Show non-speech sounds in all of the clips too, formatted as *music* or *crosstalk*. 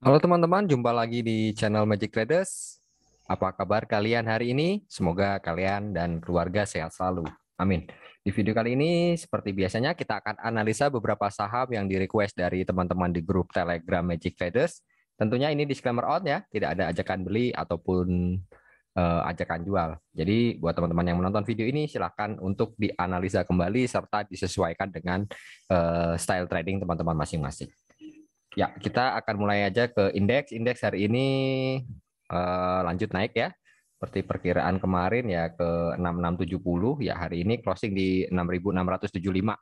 Halo teman-teman, jumpa lagi di channel Magic Traders. Apa kabar kalian hari ini? Semoga kalian dan keluarga sehat selalu. Amin. Di video kali ini, seperti biasanya, kita akan analisa beberapa saham yang direquest dari teman-teman di grup Telegram Magic Traders. Tentunya ini disclaimer out ya, tidak ada ajakan beli ataupun uh, ajakan jual. Jadi buat teman-teman yang menonton video ini, silahkan untuk dianalisa kembali serta disesuaikan dengan uh, style trading teman-teman masing-masing. Ya, kita akan mulai aja ke indeks. Indeks hari ini uh, lanjut naik ya. Seperti perkiraan kemarin ya ke 6670 ya hari ini closing di 6675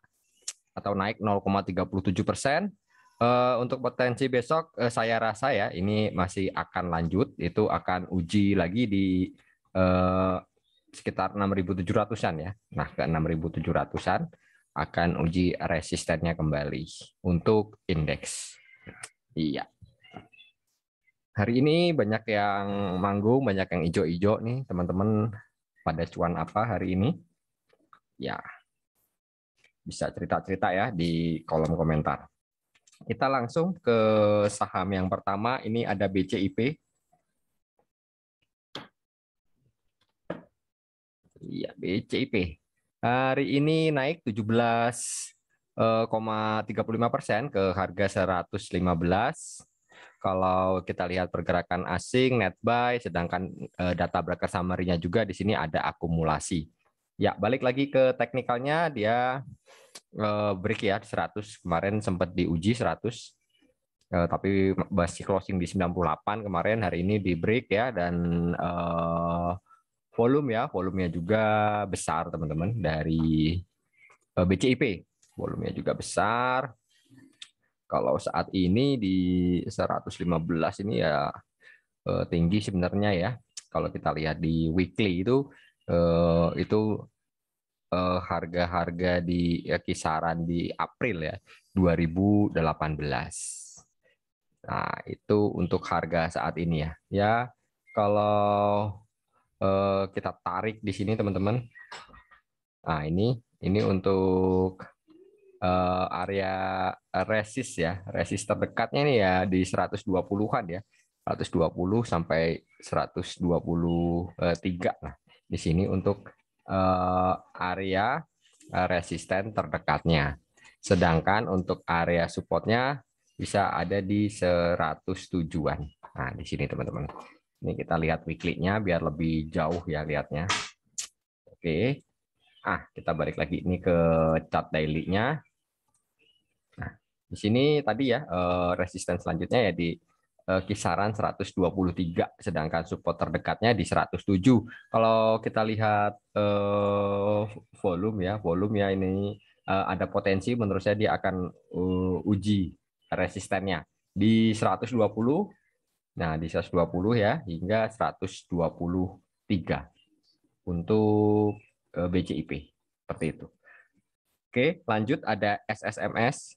atau naik 0,37 persen. Uh, untuk potensi besok uh, saya rasa ya ini masih akan lanjut itu akan uji lagi di uh, sekitar 6.700-an ya. Nah, ke 6.700-an akan uji resistennya kembali untuk indeks. Iya. Hari ini banyak yang manggung, banyak yang ijo-ijo nih teman-teman. Pada cuan apa hari ini? Ya, bisa cerita-cerita ya di kolom komentar. Kita langsung ke saham yang pertama. Ini ada BCIP. Iya, BCIP. Hari ini naik 17 0,35 eh, persen ke harga 115. Kalau kita lihat pergerakan asing net buy, sedangkan eh, data broker summary-nya juga di sini ada akumulasi. Ya, balik lagi ke teknikalnya dia eh, break ya 100 kemarin sempat diuji 100 tapi masih closing di 98 kemarin hari ini di break ya dan volume ya volumenya juga besar teman-teman dari BCIP Volumenya juga besar. Kalau saat ini di 115 ini ya eh, tinggi sebenarnya ya. Kalau kita lihat di weekly itu eh, itu eh, harga-harga di ya, kisaran di April ya 2018. Nah, itu untuk harga saat ini ya. Ya, kalau kita tarik di sini teman-teman. Nah, ini ini untuk uh, area resist ya, resist terdekatnya ini ya di 120-an ya. 120 sampai 123 lah di sini untuk uh, area resisten terdekatnya. Sedangkan untuk area supportnya bisa ada di 107-an. Nah, di sini teman-teman. Ini kita lihat weekly-nya biar lebih jauh ya lihatnya. Oke. Ah, kita balik lagi ini ke chart daily-nya. Di sini tadi ya eh, resisten selanjutnya ya di eh, kisaran 123 sedangkan support terdekatnya di 107. Kalau kita lihat eh, volume ya, volume ya ini ada potensi menurut saya dia akan uji resistennya di 120. Nah, di 120 ya hingga 123 untuk BCIP seperti itu. Oke, lanjut ada SSMS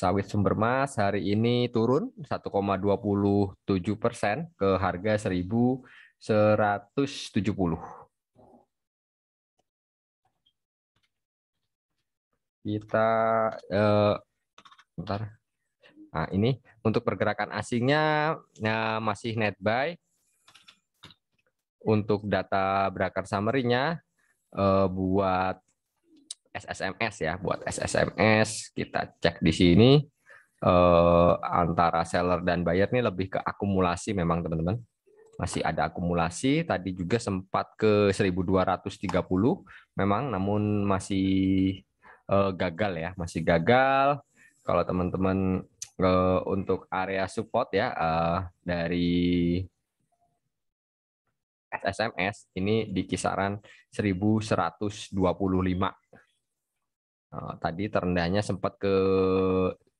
Sawit sumber mas hari ini turun 1,27 persen ke harga 1.170. Kita eh, bentar. Nah, ini untuk pergerakan asingnya ya, masih net buy. Untuk data berakar summary-nya eh, buat SSMS ya, buat SSMS kita cek di sini eh, antara seller dan buyer ini lebih ke akumulasi memang teman-teman. Masih ada akumulasi, tadi juga sempat ke 1230 memang namun masih eh, gagal ya, masih gagal. Kalau teman-teman eh, untuk area support ya eh, dari SMS ini di kisaran 1125 Eh, tadi terendahnya sempat ke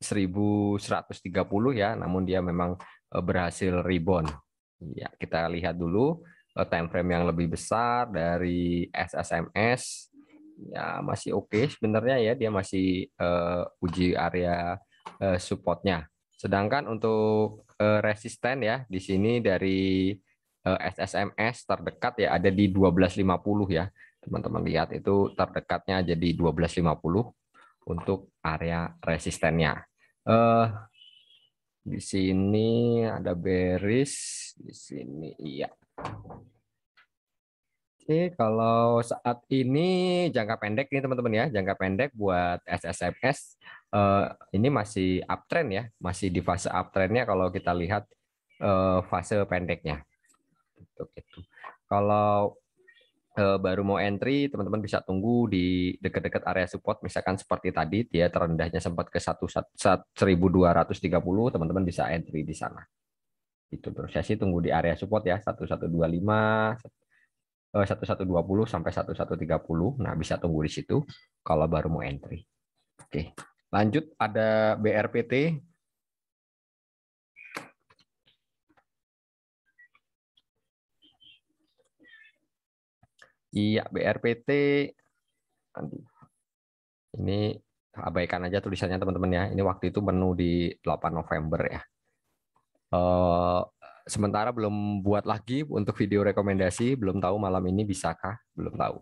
1130 ya, namun dia memang eh, berhasil rebound. Ya, kita lihat dulu eh, time frame yang lebih besar dari SSMS. Ya, masih oke okay sebenarnya ya, dia masih uh, uji area uh, supportnya. Sedangkan untuk uh, resisten ya di sini dari uh, SSMS terdekat ya ada di 1250 ya teman-teman lihat itu terdekatnya jadi 1250 untuk area resistennya. Eh, di sini ada beris, di sini iya. Oke, kalau saat ini jangka pendek nih teman-teman ya, jangka pendek buat ssfs eh, ini masih uptrend ya, masih di fase uptrendnya kalau kita lihat eh, fase pendeknya. Untuk itu. Kalau Eh, baru mau entry, teman-teman bisa tunggu di dekat-dekat area support, misalkan seperti tadi, dia terendahnya sempat ke 1230, teman-teman bisa entry di sana. Itu saya sih tunggu di area support ya, 1125, 1120 eh, sampai 1130. Nah, bisa tunggu di situ kalau baru mau entry. Oke, lanjut ada BRPT Iya, BRPT. Nanti Ini abaikan aja tulisannya teman-teman ya. Ini waktu itu menu di 8 November ya. Eh, sementara belum buat lagi untuk video rekomendasi, belum tahu malam ini bisakah? Belum tahu.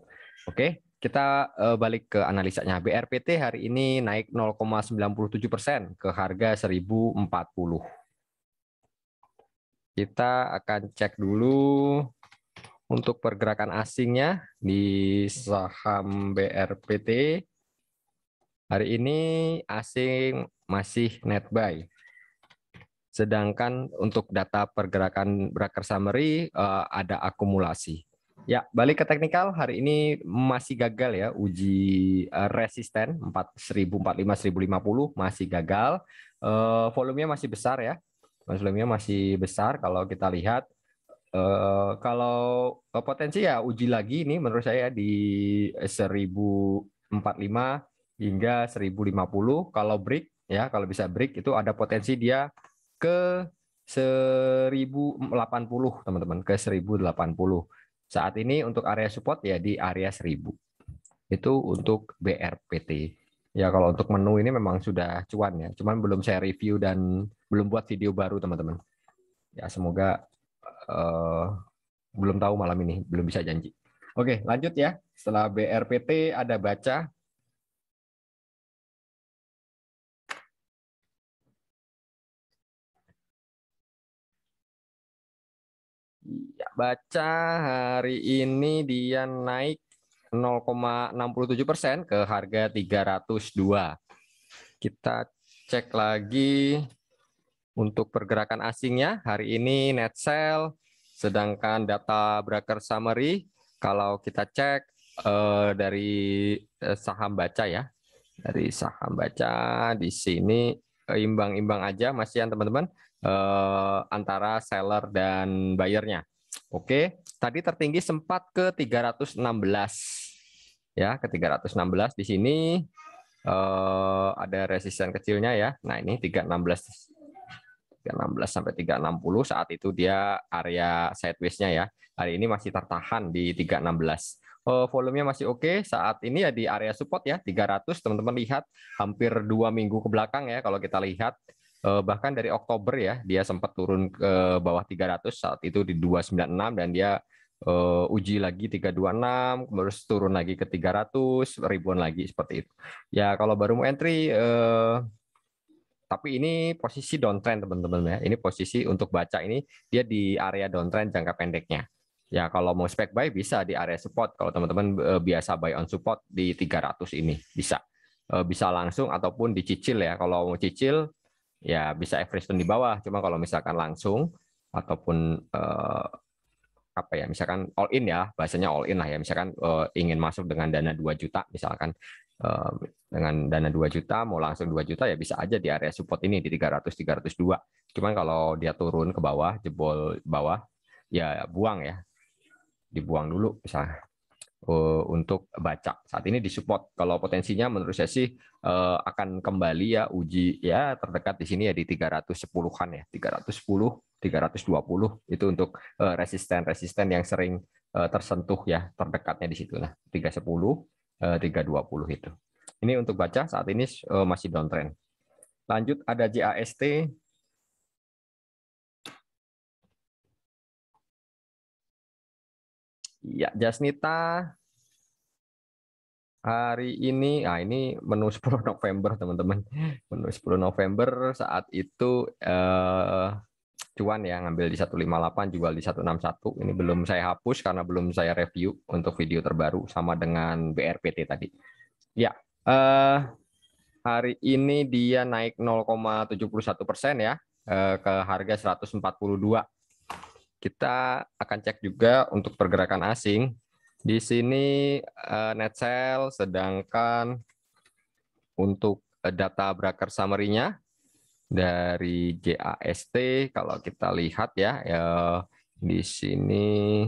Oke, kita eh, balik ke analisanya. BRPT hari ini naik 0,97 ke harga 1040. Kita akan cek dulu untuk pergerakan asingnya di saham BRPT hari ini asing masih net buy. Sedangkan untuk data pergerakan broker summary eh, ada akumulasi. Ya, balik ke teknikal hari ini masih gagal ya uji eh, resisten 4045 1050 masih gagal. Eh, volumenya masih besar ya. Volumenya masih besar kalau kita lihat Eh, kalau uh, potensi ya uji lagi ini menurut saya di 1045 hingga 1050 kalau break ya kalau bisa break itu ada potensi dia ke 1080 teman-teman ke 1080 saat ini untuk area support ya di area 1000 itu untuk BRPT ya kalau untuk menu ini memang sudah cuan ya cuman belum saya review dan belum buat video baru teman-teman ya semoga uh, belum tahu malam ini, belum bisa janji. Oke, lanjut ya. Setelah BRPT ada baca. Ya, baca hari ini dia naik 0,67 persen ke harga 302. Kita cek lagi untuk pergerakan asingnya hari ini net sell, sedangkan data broker summary kalau kita cek eh, dari eh, saham baca ya, dari saham baca di sini eh, imbang-imbang aja masih teman-teman eh, antara seller dan bayarnya. Oke, tadi tertinggi sempat ke 316 ya ke 316 di sini eh, ada resisten kecilnya ya. Nah ini 316 316 sampai 360 saat itu dia area sideways-nya ya. Hari ini masih tertahan di 316. Uh, volumenya masih oke okay. saat ini ya di area support ya 300 teman-teman lihat hampir dua minggu ke belakang ya kalau kita lihat uh, bahkan dari Oktober ya dia sempat turun ke bawah 300 saat itu di 296 dan dia uh, uji lagi 326, terus turun lagi ke 300, ribuan lagi seperti itu. Ya kalau baru mau entry, uh, tapi ini posisi downtrend teman-teman ya. Ini posisi untuk baca ini dia di area downtrend jangka pendeknya. Ya kalau mau spec buy bisa di area support. Kalau teman-teman e, biasa buy on support di 300 ini bisa. E, bisa langsung ataupun dicicil ya. Kalau mau cicil ya bisa average di bawah. Cuma kalau misalkan langsung ataupun e, apa ya misalkan all in ya bahasanya all in lah ya misalkan uh, ingin masuk dengan dana 2 juta misalkan Eh, dengan dana 2 juta mau langsung 2 juta ya bisa aja di area support ini di 300 302. Cuman kalau dia turun ke bawah, jebol bawah ya buang ya. Dibuang dulu bisa eh, untuk baca. Saat ini di support, Kalau potensinya menurut saya sih eh, akan kembali ya uji ya terdekat di sini ya di 310-an ya, 310, 320 itu untuk resisten-resisten yang sering tersentuh ya terdekatnya di situ. Nah, 310 320 eh, itu. Ini untuk baca saat ini eh, masih downtrend. Lanjut ada JAST Ya, Jasnita hari ini, nah ini menu 10 *laughs* November teman-teman. Menu 10 November saat itu eh, cuan ya ngambil di 158 jual di 161 ini belum saya hapus karena belum saya review untuk video terbaru sama dengan BRPT tadi ya eh, hari ini dia naik 0,71 persen ya eh, ke harga 142 kita akan cek juga untuk pergerakan asing di sini eh, net sell sedangkan untuk eh, data broker summary-nya dari Jast, kalau kita lihat ya, ya di sini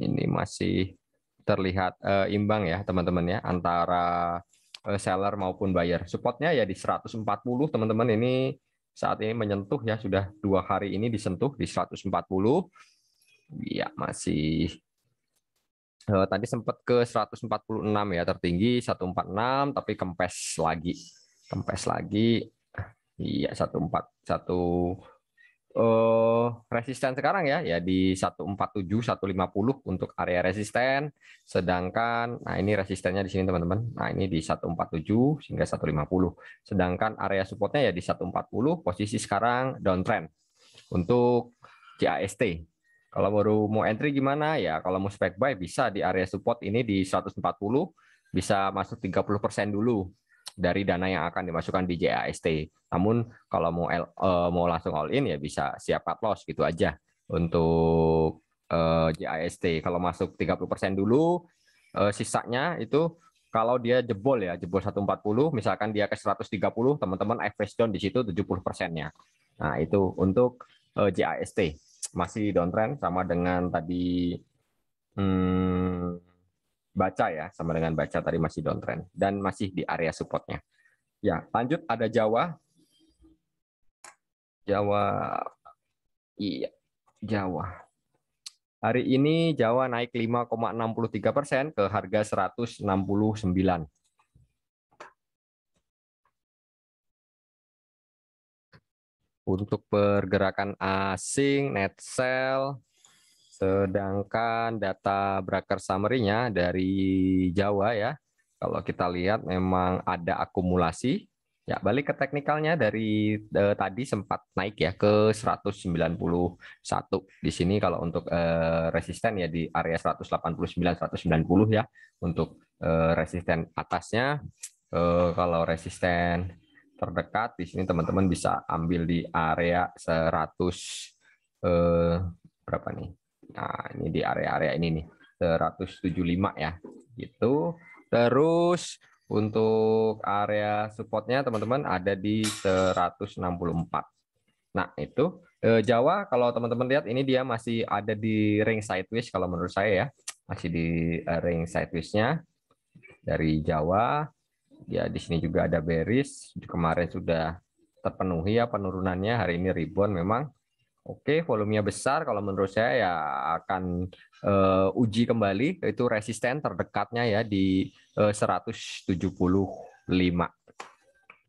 ini masih terlihat uh, imbang ya teman-teman ya antara uh, seller maupun buyer. Supportnya ya di 140 teman-teman ini saat ini menyentuh ya sudah dua hari ini disentuh di 140. Ya masih uh, tadi sempat ke 146 ya tertinggi 146 tapi kempes lagi. Kempes lagi Iya, satu empat uh, resisten sekarang ya, ya di satu satu empat tujuh lima puluh untuk area resisten. Sedangkan nah ini resistennya di sini teman-teman. Nah, ini di satu empat 147 hingga puluh. Sedangkan area supportnya ya di satu empat puluh. posisi sekarang downtrend untuk CAST. Kalau baru mau entry gimana ya? Kalau mau spec buy bisa di area support ini di satu empat puluh bisa masuk 30% dulu dari dana yang akan dimasukkan di JAST. Namun kalau mau eh, mau langsung all in ya bisa siap cut loss gitu aja untuk eh, JAST. Kalau masuk 30% dulu eh, sisanya itu kalau dia jebol ya, jebol 140, misalkan dia ke 130, teman-teman average down di situ 70 persennya. Nah, itu untuk uh, JAST. Masih downtrend sama dengan tadi hmm, baca ya sama dengan baca tadi masih downtrend dan masih di area supportnya. Ya, lanjut ada Jawa. Jawa iya, Jawa. Hari ini Jawa naik 5,63 persen ke harga 169. Untuk pergerakan asing, net sell, Sedangkan data broker summary-nya dari Jawa ya, kalau kita lihat memang ada akumulasi. Ya, balik ke teknikalnya dari eh, tadi sempat naik ya ke 191. Di sini kalau untuk eh, resisten ya di area 189 190 ya untuk eh, resisten atasnya. Eh, kalau resisten terdekat di sini teman-teman bisa ambil di area 100 eh, berapa nih? Nah, ini di area-area ini nih, 175 ya. Gitu. Terus untuk area supportnya teman-teman ada di 164. Nah, itu eh, Jawa kalau teman-teman lihat ini dia masih ada di ring sideways kalau menurut saya ya. Masih di eh, ring sideways-nya dari Jawa. Ya di sini juga ada bearish. Kemarin sudah terpenuhi ya penurunannya. Hari ini rebound memang Oke, volumenya besar. Kalau menurut saya ya akan uh, uji kembali itu resisten terdekatnya ya di eh, uh, 175.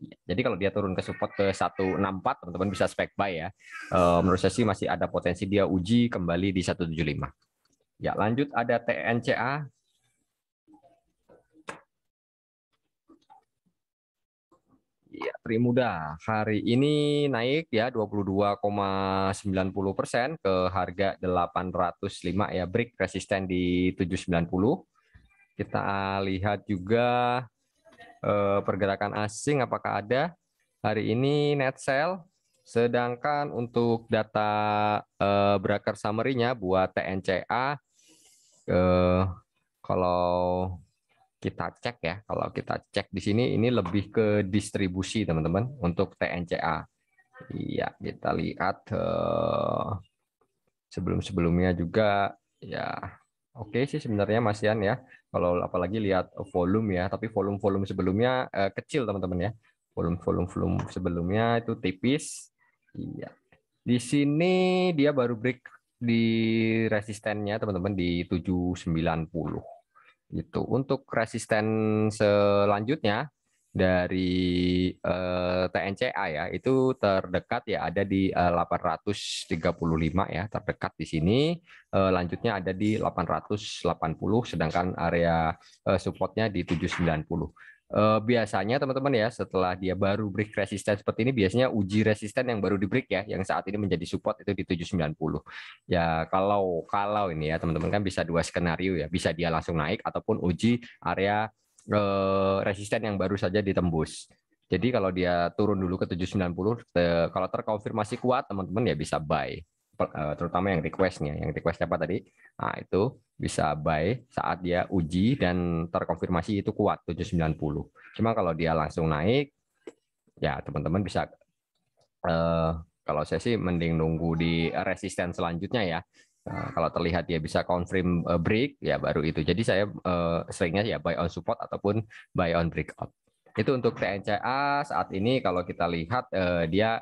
Jadi kalau dia turun ke support ke 164, teman-teman bisa spek buy ya. Uh, menurut saya sih masih ada potensi dia uji kembali di 175. Ya, lanjut ada TNCA Ya, Primuda hari ini naik ya 22,90 persen ke harga 805 ya break resisten di 790. Kita lihat juga eh, pergerakan asing apakah ada hari ini net sell. Sedangkan untuk data eh, broker summary-nya buat TNCA eh, kalau kita cek ya. Kalau kita cek di sini ini lebih ke distribusi teman-teman untuk TNCA. Iya, kita lihat eh, sebelum-sebelumnya juga ya oke okay sih sebenarnya Mas Ian ya. Kalau apalagi lihat volume ya, tapi volume-volume sebelumnya eh, kecil teman-teman ya. Volume-volume volume sebelumnya itu tipis. Iya. Di sini dia baru break di resistennya teman-teman di 790. Gitu. Untuk resisten selanjutnya dari eh, TNCA ya, itu terdekat ya ada di eh, 835 ya, terdekat di sini. Eh, lanjutnya ada di 880 sedangkan area eh, supportnya di 790 uh, biasanya teman-teman ya setelah dia baru break resisten seperti ini biasanya uji resisten yang baru di break ya yang saat ini menjadi support itu di 790 ya kalau kalau ini ya teman-teman kan bisa dua skenario ya bisa dia langsung naik ataupun uji area uh, resisten yang baru saja ditembus jadi kalau dia turun dulu ke 790 te, eh, kalau terkonfirmasi kuat teman-teman ya bisa buy Eh, terutama yang requestnya yang request siapa tadi nah, itu bisa buy saat dia uji dan terkonfirmasi itu kuat 790 cuma kalau dia langsung naik ya teman-teman bisa eh, kalau saya sih mending nunggu di resisten selanjutnya ya Nah, kalau terlihat dia bisa confirm eh, break ya baru itu. Jadi saya eh, seringnya ya buy on support ataupun buy on breakout. Itu untuk TNCA saat ini kalau kita lihat eh, dia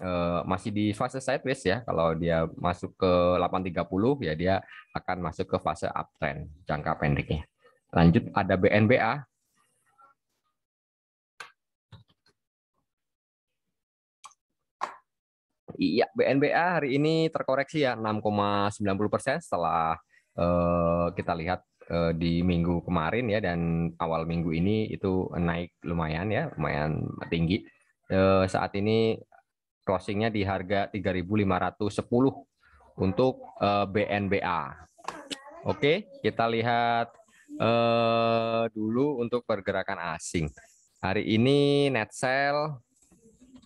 Eh, masih di fase sideways ya. Kalau dia masuk ke 830 ya dia akan masuk ke fase uptrend jangka pendeknya. Lanjut ada BNBA. Iya, BNBA hari ini terkoreksi ya 6,90% setelah eh, kita lihat eh, di minggu kemarin ya dan awal minggu ini itu naik lumayan ya, lumayan tinggi. Eh, saat ini crossingnya di harga 3.510 untuk uh, eh, BNBA. Oke, kita lihat uh, dulu untuk pergerakan asing. Hari ini net sell,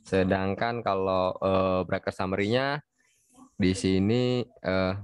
sedangkan kalau uh, eh, breaker summary-nya di sini uh,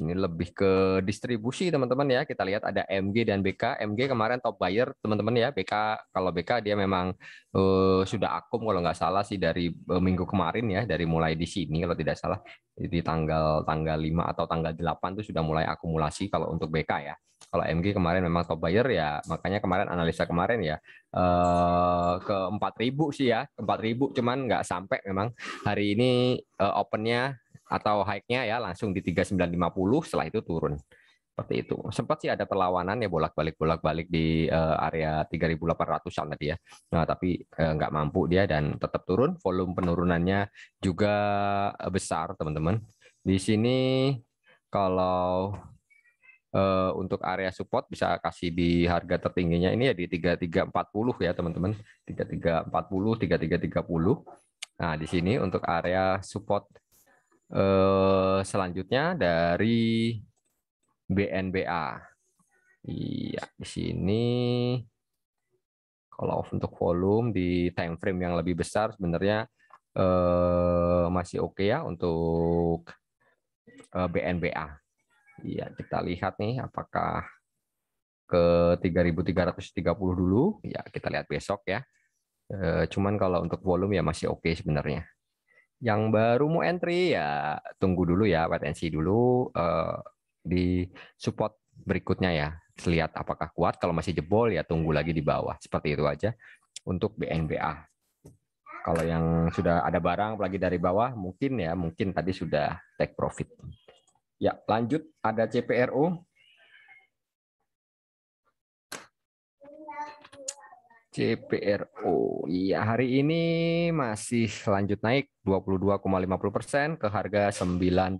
ini lebih ke distribusi teman-teman ya. Kita lihat ada MG dan BK. MG kemarin top buyer teman-teman ya. BK kalau BK dia memang uh, sudah akum kalau nggak salah sih dari uh, minggu kemarin ya, dari mulai di sini kalau tidak salah di tanggal tanggal 5 atau tanggal 8 itu sudah mulai akumulasi kalau untuk BK ya. Kalau MG kemarin memang top buyer ya, makanya kemarin analisa kemarin ya uh, ke 4000 sih ya, 4000 cuman nggak sampai memang hari ini uh, opennya atau high-nya ya langsung di 3950 setelah itu turun seperti itu. Sempat sih ada perlawanan ya bolak-balik bolak-balik di uh, area 3800-an tadi ya. Nah, tapi uh, mampu dia dan tetap turun. Volume penurunannya juga besar, teman-teman. Di sini kalau uh, untuk area support bisa kasih di harga tertingginya ini ya di 3340 ya, teman-teman. 3340, 3330. Nah, di sini untuk area support Eh, selanjutnya dari BNBA. Iya, di sini kalau untuk volume di time frame yang lebih besar sebenarnya eh, masih oke okay ya untuk eh, BNBA. Iya, kita lihat nih apakah ke 3330 dulu. Ya, kita lihat besok ya. Eh, cuman kalau untuk volume ya masih oke okay sebenarnya yang baru mau entry ya tunggu dulu ya wait and see dulu uh, di support berikutnya ya lihat apakah kuat kalau masih jebol ya tunggu lagi di bawah seperti itu aja untuk BNBA kalau yang sudah ada barang lagi dari bawah mungkin ya mungkin tadi sudah take profit ya lanjut ada CPRO CPRO. Iya, hari ini masih lanjut naik 22,50 ke harga 98.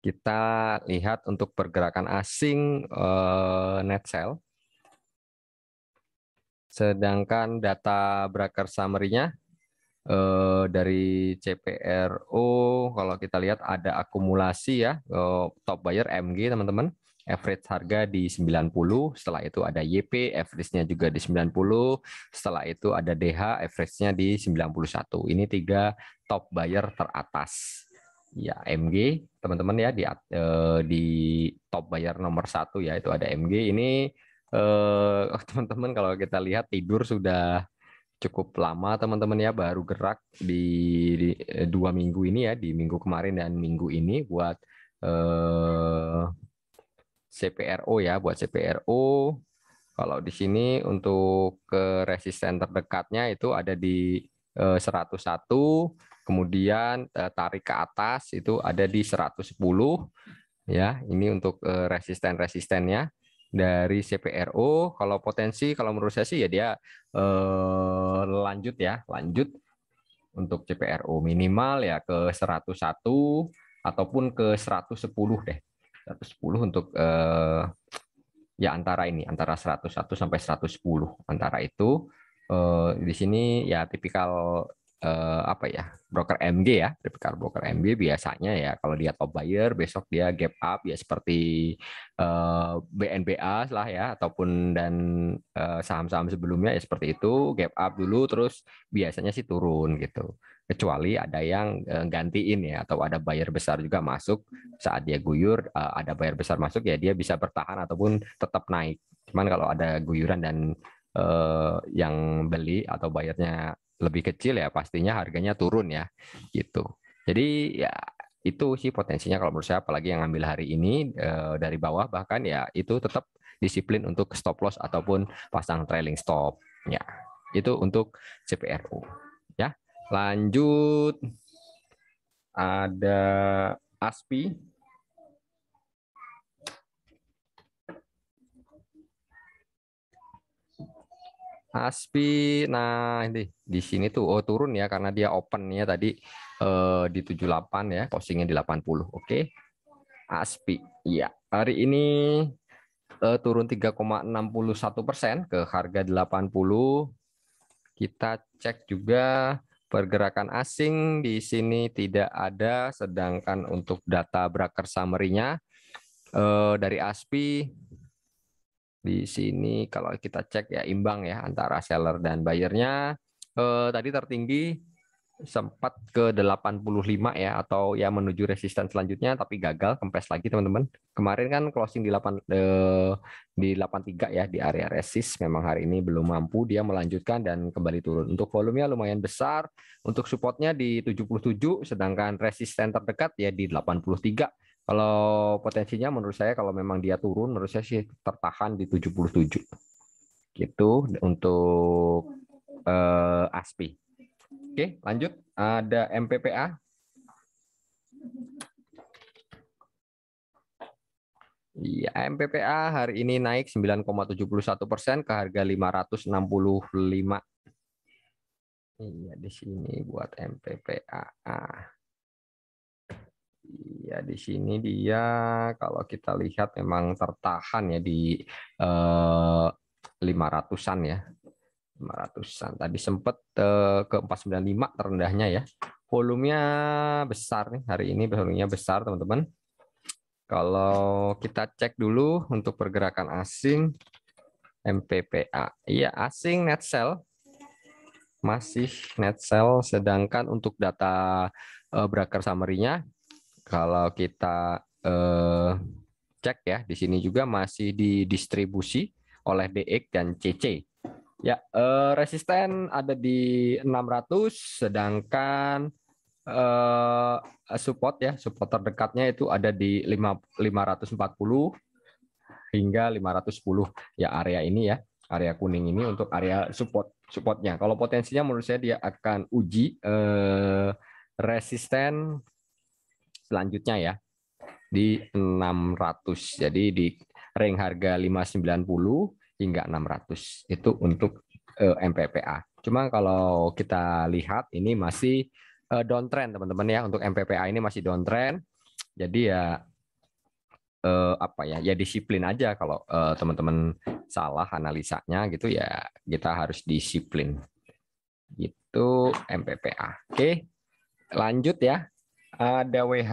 Kita lihat untuk pergerakan asing eh, net sell. Sedangkan data broker summary-nya eh, dari CPRO, kalau kita lihat ada akumulasi ya, uh, top buyer MG teman-teman average harga di 90, setelah itu ada YP, average-nya juga di 90, setelah itu ada DH, average-nya di 91. Ini tiga top buyer teratas. Ya, MG, teman-teman ya di eh, di top buyer nomor satu ya itu ada MG. Ini eh, *laughs* teman-teman kalau kita lihat tidur sudah cukup lama teman-teman ya baru gerak di, di eh, dua minggu ini ya di minggu kemarin dan minggu ini buat eh, CPRO ya, buat CPRO. Kalau di sini untuk ke resisten terdekatnya itu ada di 101, eh, kemudian eh, tarik ke atas itu ada di 110. Ya, ini untuk eh, resisten-resistennya dari CPRO. Kalau potensi kalau menurut saya sih ya dia eh, lanjut ya, lanjut untuk CPRO minimal ya ke 101 ataupun ke 110 deh. 110 untuk eh, ya antara ini antara 101 sampai 110 antara itu eh, di sini ya tipikal eh, apa ya broker MG ya tipikal broker MG biasanya ya kalau dia top buyer besok dia gap up ya seperti eh, BNBA lah ya ataupun dan saham eh, saham-saham sebelumnya ya seperti itu gap up dulu terus biasanya sih turun gitu kecuali ada yang eh, gantiin ya atau ada buyer besar juga masuk saat dia guyur eh, ada buyer besar masuk ya dia bisa bertahan ataupun tetap naik cuman kalau ada guyuran dan Uh, yang beli atau bayarnya lebih kecil ya pastinya harganya turun ya gitu. Jadi ya itu sih potensinya kalau menurut saya apalagi yang ngambil hari ini e, dari bawah bahkan ya itu tetap disiplin untuk stop loss ataupun pasang trailing stop ya. Itu untuk CPRU ya. Lanjut ada ASPI Aspi, nah ini di sini tuh oh turun ya karena dia open ya tadi eh, di 78 ya, closingnya di 80. Oke. Okay. Aspi. Iya, hari ini eh, turun 3,61% ke harga 80. Kita cek juga pergerakan asing di sini tidak ada sedangkan untuk data broker summary-nya eh, dari Aspi di sini kalau kita cek ya imbang ya antara seller dan buyernya. Eh, tadi tertinggi sempat ke 85 ya atau ya menuju resisten selanjutnya tapi gagal kempes lagi teman-teman. Kemarin kan closing di 8 eh, di 83 ya di area resist memang hari ini belum mampu dia melanjutkan dan kembali turun. Untuk volumenya lumayan besar, untuk supportnya di 77 sedangkan resisten terdekat ya di 83 kalau potensinya menurut saya kalau memang dia turun menurut saya sih tertahan di 77. Gitu untuk uh, eh, ASPI. Oke, lanjut ada MPPA. Iya, MPPA hari ini naik 9,71 persen ke harga 565. Iya, di sini buat MPPA. Ya, di sini dia kalau kita lihat memang tertahan ya di eh, 500-an ya. 500-an. Tadi sempat eh, ke 495 terendahnya ya. Volumenya besar nih hari ini volumenya besar teman-teman. Kalau kita cek dulu untuk pergerakan asing MPPA. Iya, asing net sell masih net sell sedangkan untuk data eh, broker summary-nya kalau kita eh, cek ya, di sini juga masih didistribusi oleh DX dan CC. Ya, eh, resisten ada di 600, sedangkan eh, support ya, support terdekatnya itu ada di 5, 540 hingga 510 ya area ini ya area kuning ini untuk area support supportnya kalau potensinya menurut saya dia akan uji eh, resisten selanjutnya ya di 600. Jadi di range harga 590 hingga 600 itu untuk eh, MPPA. Cuma kalau kita lihat ini masih eh, downtrend teman-teman ya untuk MPPA ini masih downtrend. Jadi ya uh, apa ya ya disiplin aja kalau teman-teman salah analisanya gitu ya kita harus disiplin Itu MPPA oke lanjut ya ada WH.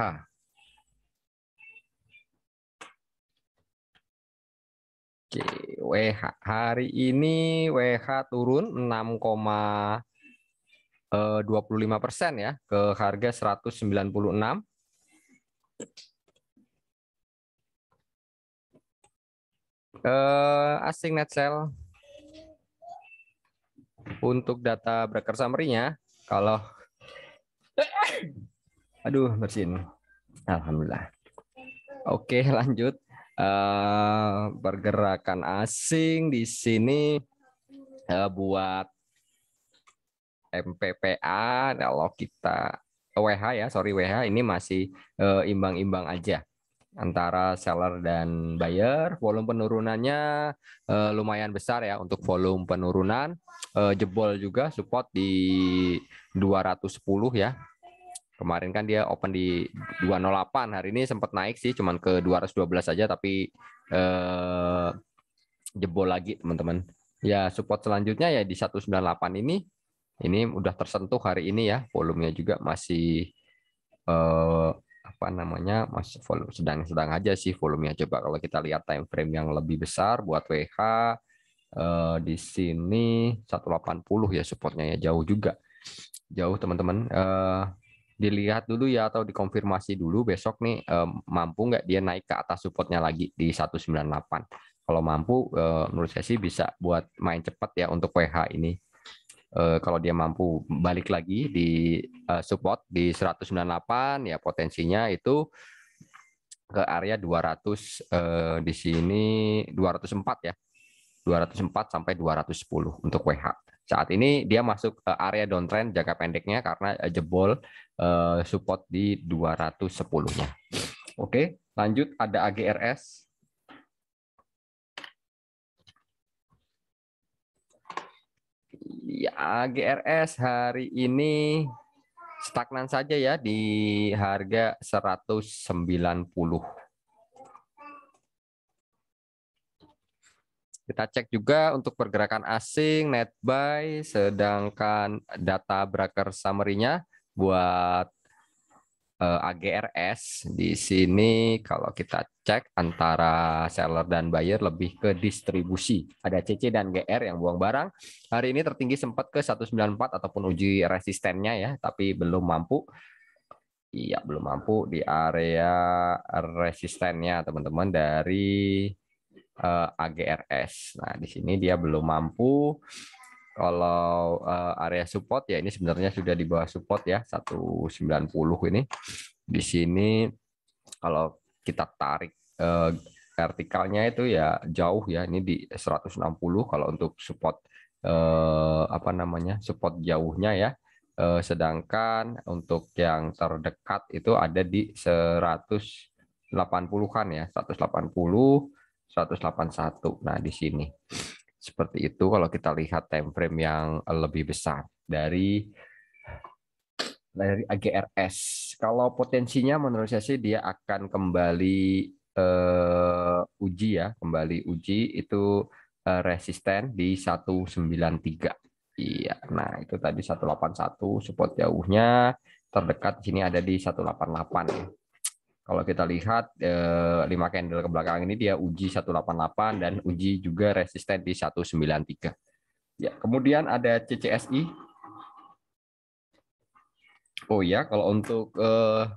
Oke, WH hari ini WH turun 6,25 eh, persen ya ke harga 196. Uh, eh, asing net sell untuk data Breaker summary-nya kalau Aduh, bersin. Alhamdulillah. Oke, *laughs* lanjut. Uh, pergerakan asing di sini uh, buat MPPA nah, kalau kita WH ya, sorry WH ini masih eh, imbang-imbang uh, aja antara seller dan buyer. Volume penurunannya uh, lumayan besar ya untuk volume penurunan. Uh, jebol juga support di 210 ya. Kemarin kan dia open di 208, hari ini sempat naik sih cuman ke 212 saja, tapi eh, jebol lagi teman-teman. Ya support selanjutnya ya di 198 ini ini udah tersentuh hari ini ya volumenya juga masih eh, apa namanya masih volume sedang-sedang aja sih volumenya coba kalau kita lihat time frame yang lebih besar buat WH eh, di sini 180 ya supportnya ya jauh juga jauh teman-teman eh, dilihat dulu ya atau dikonfirmasi dulu besok nih eh, mampu nggak dia naik ke atas supportnya lagi di 198. Kalau mampu eh, menurut saya sih bisa buat main cepat ya untuk WH ini. Eh, kalau dia mampu balik lagi di eh, support di 198 ya potensinya itu ke area 200 eh, di sini 204 ya. 204 sampai 210 untuk WH. Saat ini dia masuk area downtrend jangka pendeknya karena eh, jebol eh, support di 210-nya. Oke, lanjut ada AGRS. Ya, AGRS hari ini stagnan saja ya di harga 190 Kita cek juga untuk pergerakan asing, net buy, sedangkan data broker summary-nya buat eh, AGRS di sini kalau kita cek antara seller dan buyer lebih ke distribusi. Ada CC dan GR yang buang barang. Hari ini tertinggi sempat ke 194 ataupun uji resistennya ya, tapi belum mampu. Iya, belum mampu di area resistennya teman-teman dari uh, eh, AGRS. Nah, di sini dia belum mampu. Kalau uh, area support ya ini sebenarnya sudah di bawah support ya 190 ini. Di sini kalau kita tarik uh, vertikalnya itu ya jauh ya ini di 160 kalau untuk support eh, apa namanya support jauhnya ya eh, sedangkan untuk yang terdekat itu ada di 180-an ya 180 181. Nah, di sini. Seperti itu kalau kita lihat time frame yang lebih besar dari dari AGRS. Kalau potensinya menurut saya sih dia akan kembali eh, uji ya, kembali uji itu uh, resisten di 193. Iya. Nah, itu tadi 181 support jauhnya terdekat di sini ada di 188 ya. Kalau kita lihat eh, 5 candle ke belakang ini dia uji 188 dan uji juga resisten di 193. Ya, kemudian ada CCSI. Oh ya, kalau untuk eh,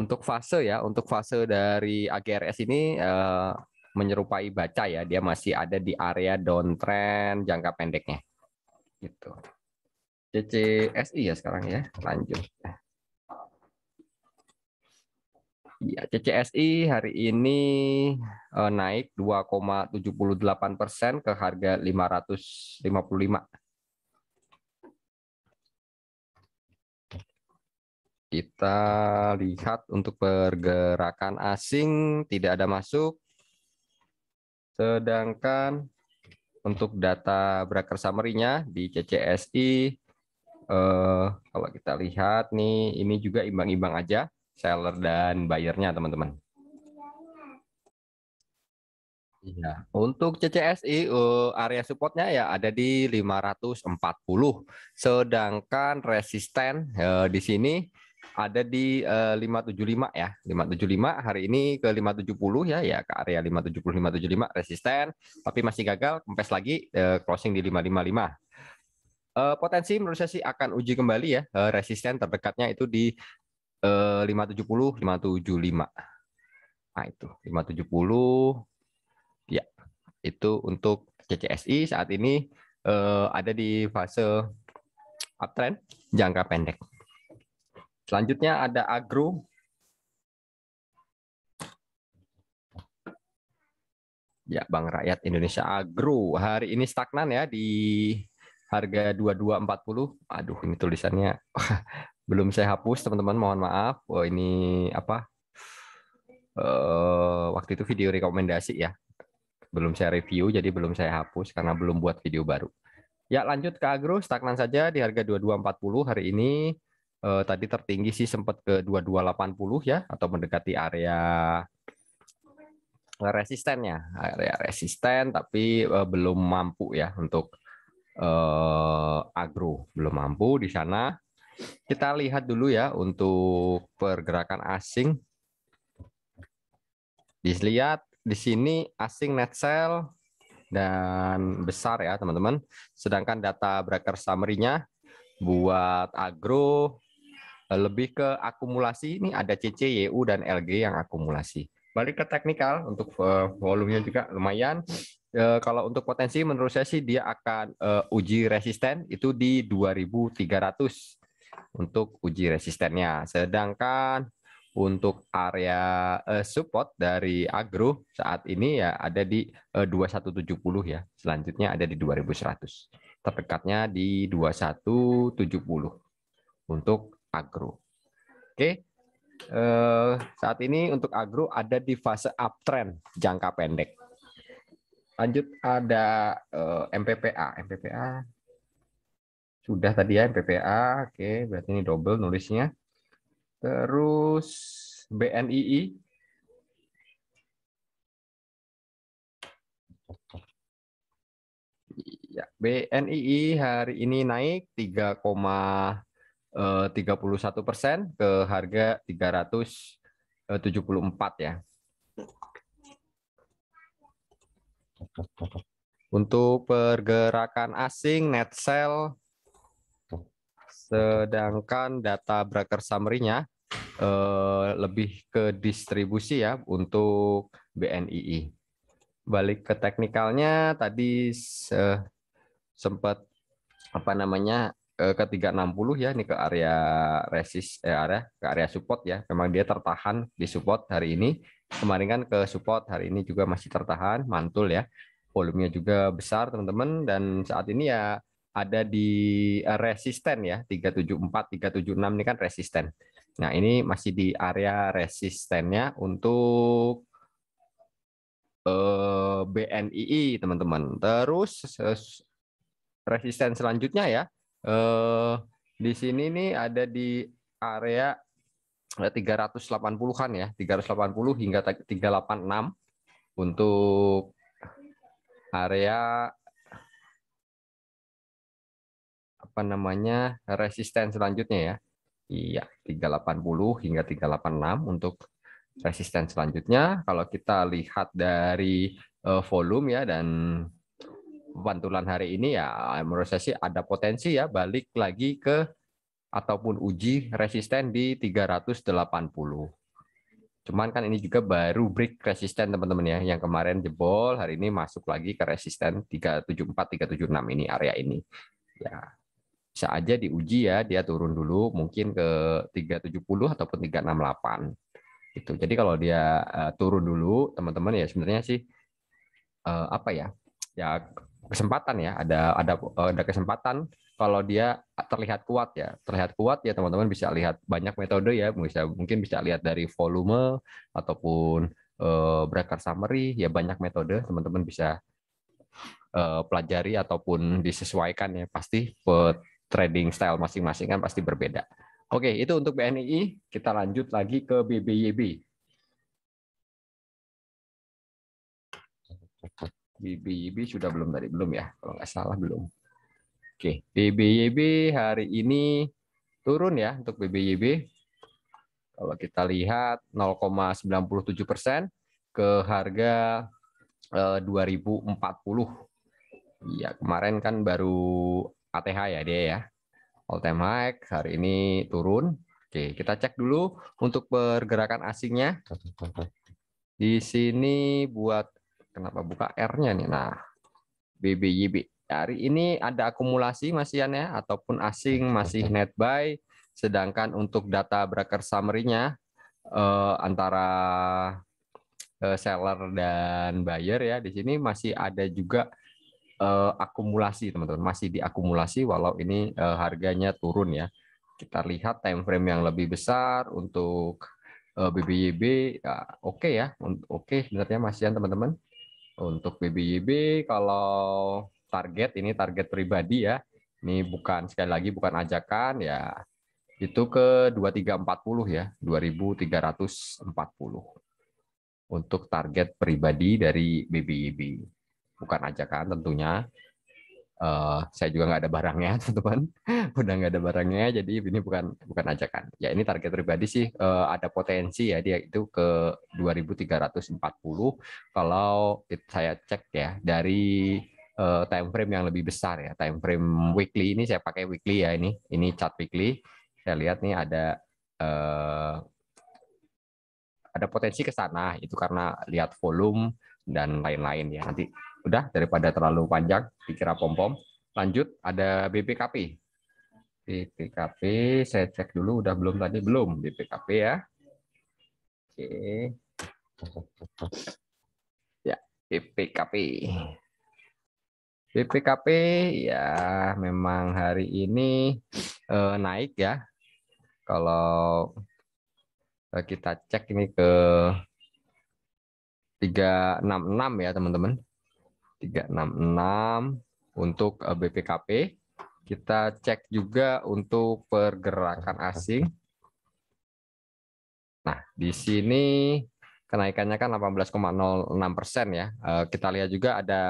untuk fase ya, untuk fase dari AGRS ini eh, menyerupai baca ya, dia masih ada di area downtrend jangka pendeknya. Gitu. CCSI ya sekarang ya, lanjut. Ya, CCSI hari ini uh, naik 2,78 persen ke harga 555. Kita lihat untuk pergerakan asing tidak ada masuk. Sedangkan untuk data broker summary-nya di CCSI, eh, kalau kita lihat nih, ini juga imbang-imbang aja seller dan buyernya teman-teman. Ya, untuk CCSI eh, area supportnya ya ada di 540. Sedangkan resisten eh, di sini ada di 575 eh, ya. 575 hari ini ke 570 ya ya ke area 570 575 resisten tapi masih gagal kempes lagi closing di 555 potensi menurut saya sih akan uji kembali ya resisten terdekatnya itu di eh, 570, 575. Nah, itu 570 ya. Itu untuk CCSI saat ini eh, ada di fase uptrend jangka pendek. Selanjutnya ada agro Ya, bang Rakyat Indonesia Agro. Hari ini stagnan ya di harga 2240. Aduh, ini tulisannya *laughs* belum saya hapus teman-teman mohon maaf oh, ini apa uh, waktu itu video rekomendasi ya belum saya review jadi belum saya hapus karena belum buat video baru ya lanjut ke agro stagnan saja di harga 2240 hari ini uh, tadi tertinggi sih sempat ke 2280 ya atau mendekati area resisten ya area resisten tapi uh, belum mampu ya untuk uh, agro belum mampu di sana kita lihat dulu ya untuk pergerakan asing. Dilihat di sini asing net sell dan besar ya teman-teman. Sedangkan data breaker summary-nya buat agro lebih ke akumulasi ini ada CC, YU dan LG yang akumulasi. Balik ke teknikal untuk eh, volumenya juga lumayan. Eh, kalau untuk potensi menurut saya sih dia akan eh, uji resisten itu di 2300 untuk uji resistennya. Sedangkan untuk area eh, support dari agro saat ini ya ada di eh, 2170 ya. Selanjutnya ada di 2100. Terdekatnya di 2170 untuk agro. Oke. Eh, saat ini untuk agro ada di fase uptrend jangka pendek. Lanjut ada eh, MPPA. MPPA udah tadi ya MPPA, oke, berarti ini double nulisnya. Terus BNII. Ya, BNII hari ini naik eh, puluh satu persen ke harga 374 ya. Untuk pergerakan asing net sell Sedangkan data broker summary-nya eh, lebih ke distribusi ya untuk BNII. Balik ke teknikalnya tadi se sempat apa namanya eh, ke 360 ya ini ke area resist eh, area ke area support ya. Memang dia tertahan di support hari ini. Kemarin kan ke support hari ini juga masih tertahan, mantul ya. Volumenya juga besar teman-teman dan saat ini ya ada di eh, resisten ya 374 376 ini kan resisten. Nah, ini masih di area resistennya untuk eh, BNI BNII, teman-teman. Terus resisten selanjutnya ya eh, di sini nih ada di area 380-an ya, 380 hingga 386 untuk area apa namanya resisten selanjutnya ya. Iya, 380 hingga 386 untuk resisten selanjutnya. Kalau kita lihat dari eh, volume ya dan pantulan hari ini ya menurut saya sih ada potensi ya balik lagi ke ataupun uji resisten di 380. Cuman kan ini juga baru break resisten teman-teman ya. Yang kemarin jebol, hari ini masuk lagi ke resisten 374 376 ini area ini. Ya, bisa aja diuji ya dia turun dulu mungkin ke 370 ataupun 368 gitu. Jadi kalau dia eh, turun dulu teman-teman ya sebenarnya sih eh, apa ya? Ya kesempatan ya ada ada eh, ada kesempatan kalau dia terlihat kuat ya terlihat kuat ya teman-teman bisa lihat banyak metode ya bisa mungkin bisa lihat dari volume ataupun uh, breaker summary ya banyak metode teman-teman bisa pelajari ataupun disesuaikan ya pasti trading style masing-masing kan pasti berbeda. Oke, itu untuk BNI. Kita lanjut lagi ke BBYB. BBYB sudah belum tadi? Belum ya? Kalau nggak salah belum. Oke, BBYB hari ini turun ya untuk BBYB. Kalau kita lihat 0,97 persen ke harga 2040. Eh, iya, kemarin kan baru ATH ya dia ya. All time high hari ini turun. Oke, kita cek dulu untuk pergerakan asingnya. Di sini buat kenapa buka R-nya nih. Nah, BBYB. Hari ini ada akumulasi masih ya ataupun asing masih net buy sedangkan untuk data broker summary-nya eh, antara eh, seller dan buyer ya di sini masih ada juga Eh, akumulasi teman-teman, masih diakumulasi walau ini uh, harganya turun ya. Kita lihat time frame yang lebih besar untuk uh, eh, BBYB ya, oke okay ya. Oke okay, sebenarnya masihan teman-teman. Untuk BBYB kalau target ini target pribadi ya. Ini bukan sekali lagi bukan ajakan ya. Itu ke 2340 ya, 2340 untuk target pribadi dari BBIB bukan ajakan tentunya. Uh, saya juga nggak ada barangnya, *laughs* teman-teman. Udah nggak ada barangnya, jadi ini bukan bukan ajakan. Ya ini target pribadi sih uh, ada potensi ya dia itu ke 2340 kalau saya cek ya dari uh, eh, time frame yang lebih besar ya. Time frame weekly ini saya pakai weekly ya ini. Ini chart weekly. Saya lihat nih ada uh, ada potensi ke sana itu karena lihat volume dan lain-lain ya nanti Udah daripada terlalu panjang dikira pom-pom. Lanjut ada BPKP. BPKP saya cek dulu udah belum tadi belum BPKP ya. Oke. Ya, BPKP. BPKP ya memang hari ini eh, naik ya. Kalau eh, kita cek ini ke 366 ya teman-teman. 366 untuk eh, BPKP. Kita cek juga untuk pergerakan asing. Nah, di sini kenaikannya kan 18,06 persen ya. Eh, kita lihat juga ada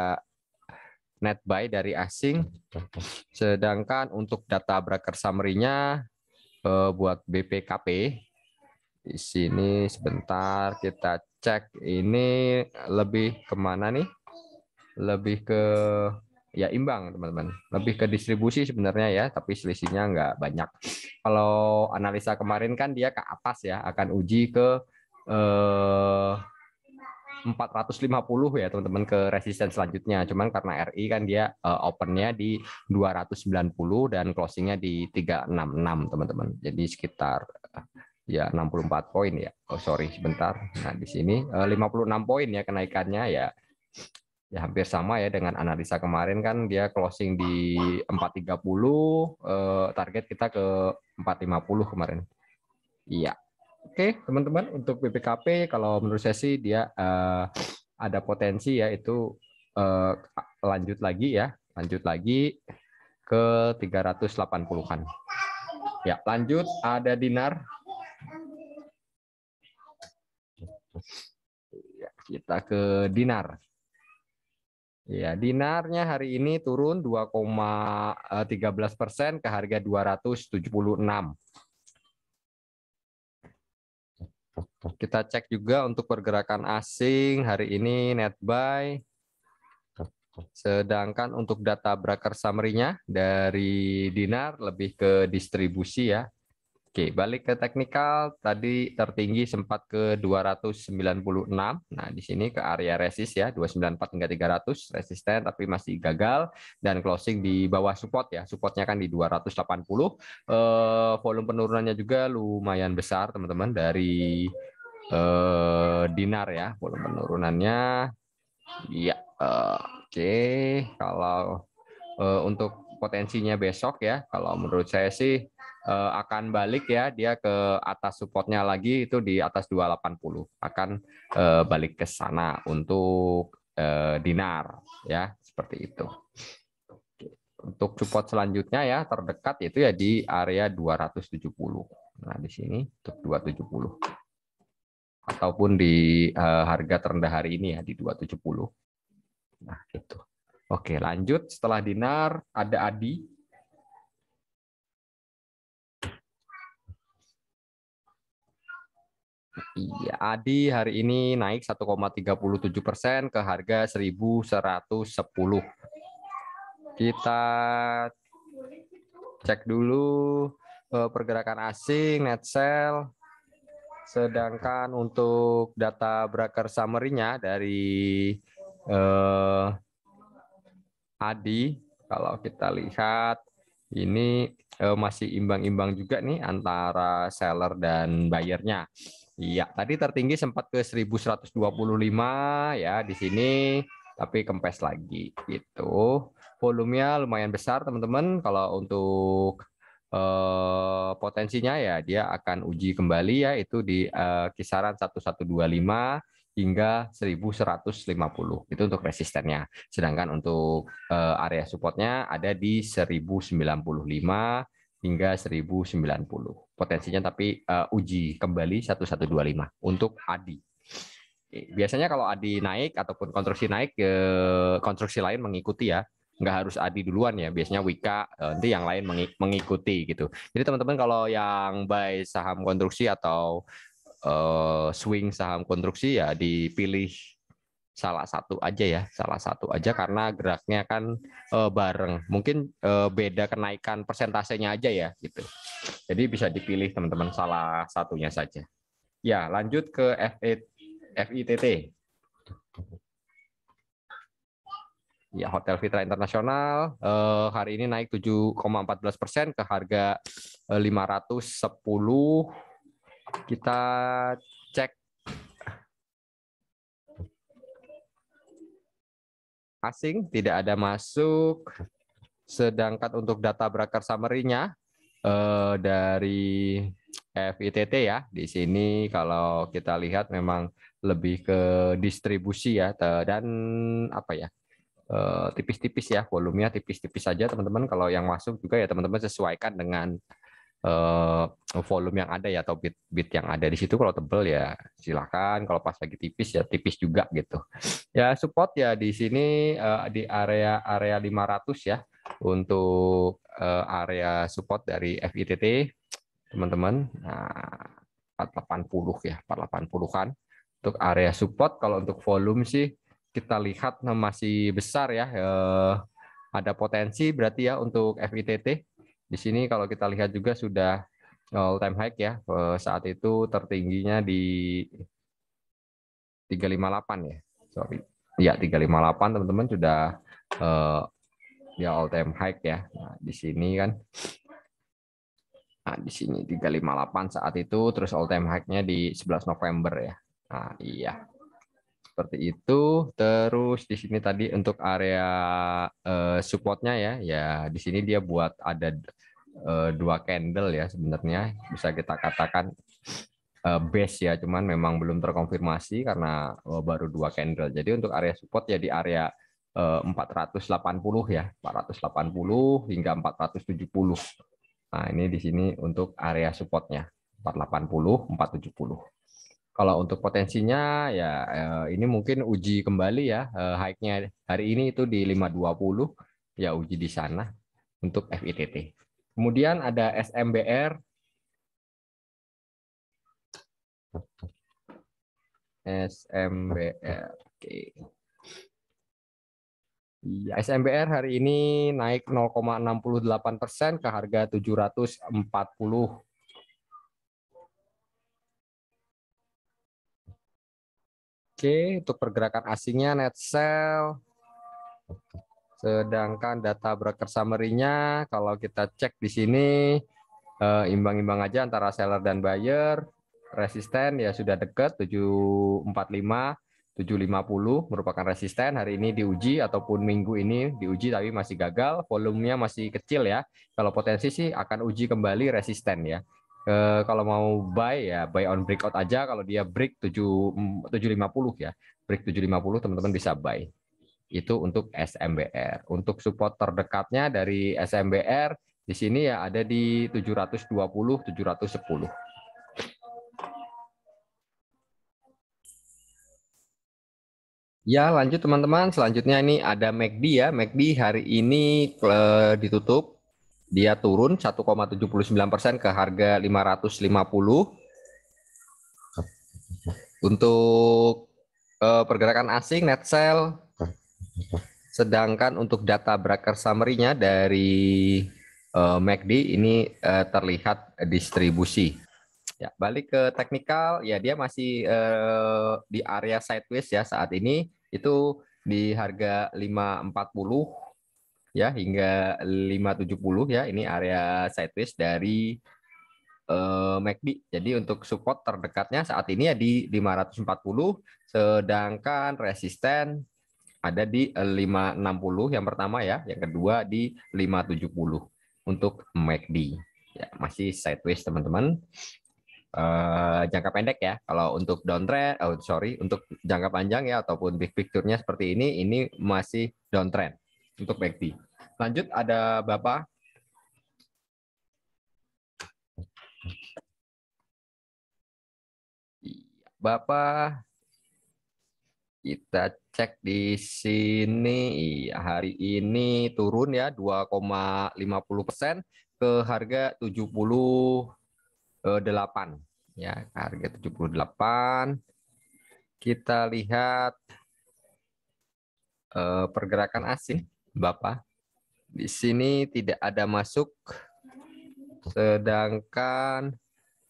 net buy dari asing. Sedangkan untuk data broker summary-nya eh, buat BPKP di sini sebentar kita cek ini lebih kemana nih? lebih ke ya imbang teman-teman lebih ke distribusi sebenarnya ya tapi selisihnya nggak banyak kalau analisa kemarin kan dia ke atas ya akan uji ke eh, 450 ya teman-teman ke resisten selanjutnya cuman karena RI kan dia eh, opennya di 290 dan closingnya di 366 teman-teman jadi sekitar ya 64 poin ya oh sorry sebentar nah di sini eh, 56 poin ya kenaikannya ya ya hampir sama ya dengan analisa kemarin kan dia closing di 430 eh, target kita ke 450 kemarin. Iya. Oke, teman-teman untuk BPKP kalau menurut saya sih dia eh, ada potensi ya itu eh, lanjut lagi ya, lanjut lagi ke 380-an. Ya, lanjut ada dinar. Ya, kita ke dinar. Ya, dinarnya hari ini turun 2,13 eh, persen ke harga 276. Kita cek juga untuk pergerakan asing hari ini net buy. Sedangkan untuk data broker summary-nya dari dinar lebih ke distribusi ya. Oke, balik ke teknikal. Tadi tertinggi sempat ke 296. Nah, di sini ke area resist ya, 294 hingga 300. Resisten tapi masih gagal. Dan closing di bawah support ya. Supportnya kan di 280. Eh, volume penurunannya juga lumayan besar, teman-teman. Dari eh, dinar ya, volume penurunannya. Iya, eh, oke. Kalau eh, untuk potensinya besok ya, kalau menurut saya sih uh, akan balik ya dia ke atas supportnya lagi itu di atas 280 akan uh, balik ke sana untuk uh, dinar ya seperti itu untuk support selanjutnya ya terdekat itu ya di area 270 nah di sini untuk 270 ataupun di uh, harga terendah hari ini ya di 270 nah itu oke lanjut setelah dinar ada Adi Iya, Adi hari ini naik 1,37 persen ke harga 1.110. Kita cek dulu eh, pergerakan asing net sell. Sedangkan untuk data broker summary-nya dari eh, Adi, kalau kita lihat ini eh, masih imbang-imbang juga nih antara seller dan bayarnya. Iya, tadi tertinggi sempat ke 1125 ya di sini tapi kempes lagi gitu. Volumenya lumayan besar teman-teman kalau untuk eh, potensinya ya dia akan uji kembali ya itu di eh, kisaran 1125 hingga 1150 itu untuk resistennya. Sedangkan untuk eh, area supportnya ada di 1095 hingga 1090. Potensinya tapi uh, uji kembali 1125 untuk Adi. Biasanya kalau Adi naik ataupun konstruksi naik ke eh, konstruksi lain mengikuti ya. Nggak harus Adi duluan ya, biasanya Wika eh, nanti yang lain mengikuti gitu. Jadi teman-teman kalau yang buy saham konstruksi atau uh, swing saham konstruksi ya dipilih salah satu aja ya, salah satu aja ya. karena geraknya kan e, bareng. Mungkin e, beda kenaikan persentasenya aja ya gitu. Jadi bisa dipilih teman-teman salah satunya saja. Ya, lanjut ke FITT. Ya, Hotel Fitra Internasional eh, hari ini naik 7,14 persen ke harga 510. Kita cek asing tidak ada masuk. Sedangkan untuk data broker summary-nya eh, dari FITT ya. Di sini kalau kita lihat memang lebih ke distribusi ya dan apa ya? Eh, tipis-tipis ya, volumenya tipis-tipis saja teman-teman. Kalau yang masuk juga ya teman-teman sesuaikan dengan uh, volume yang ada ya atau bit bit yang ada di situ kalau tebel ya silakan kalau pas lagi tipis ya tipis juga gitu ya support ya di sini uh, di area area 500 ya untuk uh, area support dari FITT teman-teman nah 480 ya 480 an kan. untuk area support kalau untuk volume sih kita lihat nah, masih besar ya ada potensi berarti ya untuk FITT di sini kalau kita lihat juga sudah all time high ya. Eh, saat itu tertingginya di 358 ya. Sorry. Ya, 358 teman-teman sudah dia eh, ya all time high ya. Nah, di sini kan Nah, di sini 358 saat itu terus all time high-nya di 11 November ya. Nah, iya seperti itu. Terus di sini tadi untuk area uh, supportnya ya, ya di sini dia buat ada uh, dua candle ya sebenarnya bisa kita katakan uh, base ya, cuman memang belum terkonfirmasi karena uh, baru dua candle. Jadi untuk area support ya di area uh, 480 ya, 480 hingga 470. Nah ini di sini untuk area supportnya 480, 470. Kalau untuk potensinya ya eh, ini mungkin uji kembali ya eh, high-nya hari ini itu di 520 ya uji di sana untuk FITT. Kemudian ada SMBR SMBR. Oke. Ya, SMBR hari ini naik 0,68 persen ke harga 740 Oke, untuk pergerakan asingnya net sell. Sedangkan data broker summary-nya kalau kita cek di sini eh, imbang-imbang aja antara seller dan buyer. Resisten ya sudah dekat 745 750 merupakan resisten hari ini diuji ataupun minggu ini diuji tapi masih gagal volumenya masih kecil ya kalau potensi sih akan uji kembali resisten ya Eh, kalau mau buy ya buy on breakout aja kalau dia break 7 750 ya. Break 750 teman-teman bisa buy. Itu untuk SMBR. Untuk support terdekatnya dari SMBR di sini ya ada di 720 710. Ya, lanjut teman-teman. Selanjutnya ini ada MACD e ya. MACD e hari ini eh, ditutup dia turun 1,79 persen ke harga 550. Untuk uh, pergerakan asing net sell, sedangkan untuk data broker summary-nya dari uh, eh, MACD ini uh, terlihat distribusi. Ya, balik ke teknikal, ya dia masih uh, di area sideways ya saat ini itu di harga 540 ya hingga 570 ya ini area sideways dari eh, MACD. Jadi untuk support terdekatnya saat ini ya di 540 sedangkan resisten ada di 560 eh, yang pertama ya, yang kedua di 570 untuk MACD. Ya, masih sideways teman-teman. Uh, jangka pendek ya. Kalau untuk downtrend, oh sorry, untuk jangka panjang ya ataupun big picture-nya seperti ini, ini masih downtrend untuk Bekti. Lanjut ada Bapak iya, Bapak kita cek di sini iya, hari ini turun ya 2,50 persen ke harga 78 ya harga 78 kita lihat eh, pergerakan asing Bapak. Di sini tidak ada masuk. Sedangkan